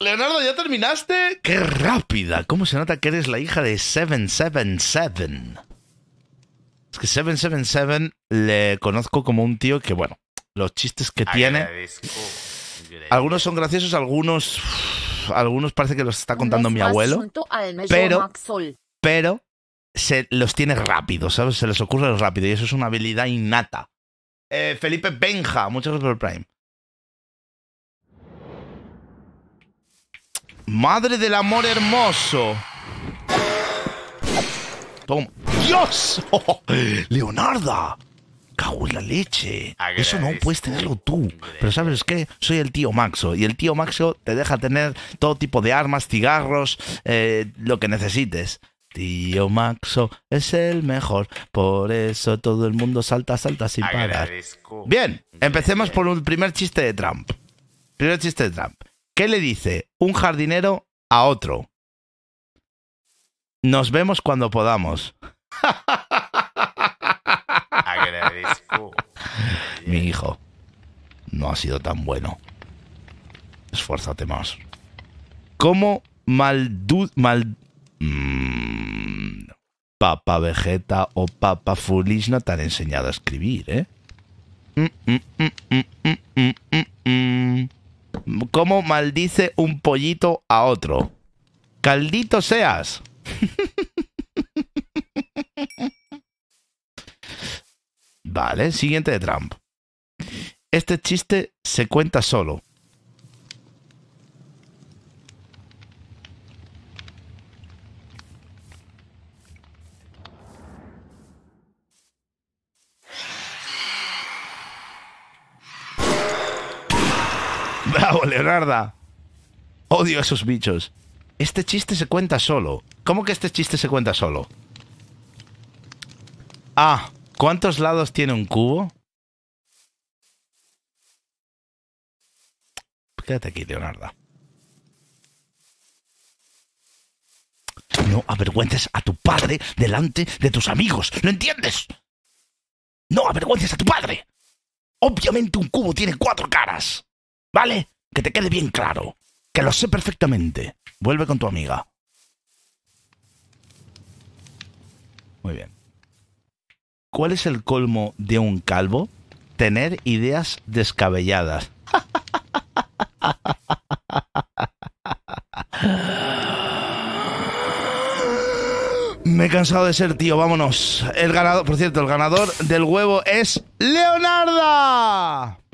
Leonardo, ¿ya terminaste? ¡Qué rápida! ¿Cómo se nota que eres la hija de 777? Es que 777 le conozco como un tío que, bueno, los chistes que tiene. Algunos son graciosos, algunos. Algunos parece que los está contando mi abuelo. Pero. Pero. Se los tiene rápido, ¿sabes? Se les ocurre rápido y eso es una habilidad innata. Eh, Felipe Benja, muchas gracias por el Prime. Madre del amor hermoso. ¡Dios! ¡Leonarda! Cago en la leche. Eso no puedes tenerlo tú. Pero ¿sabes qué? Soy el tío Maxo. Y el tío Maxo te deja tener todo tipo de armas, cigarros, eh, lo que necesites. Tío Maxo es el mejor, por eso todo el mundo salta, salta sin parar. Bien, empecemos por un primer chiste de Trump. Primer chiste de Trump. ¿Qué le dice un jardinero a otro? Nos vemos cuando podamos. Mi hijo, no ha sido tan bueno. Esfuérzate más. ¿Cómo maldu... mal... Mm, papa Vegeta o Papa Fulis no te han enseñado a escribir, ¿eh? Mm, mm, ¿Cómo maldice un pollito a otro? Caldito seas. vale, siguiente de Trump. Este chiste se cuenta solo. Bravo, Leonarda. Odio a esos bichos. Este chiste se cuenta solo. ¿Cómo que este chiste se cuenta solo? Ah, ¿cuántos lados tiene un cubo? Quédate aquí, Leonarda. No avergüences a tu padre delante de tus amigos. ¿Lo entiendes? No avergüences a tu padre. Obviamente un cubo tiene cuatro caras. ¿Vale? Que te quede bien claro. Que lo sé perfectamente. Vuelve con tu amiga. Muy bien. ¿Cuál es el colmo de un calvo? Tener ideas descabelladas. Me he cansado de ser tío, vámonos. El ganador, por cierto, el ganador del huevo es Leonarda.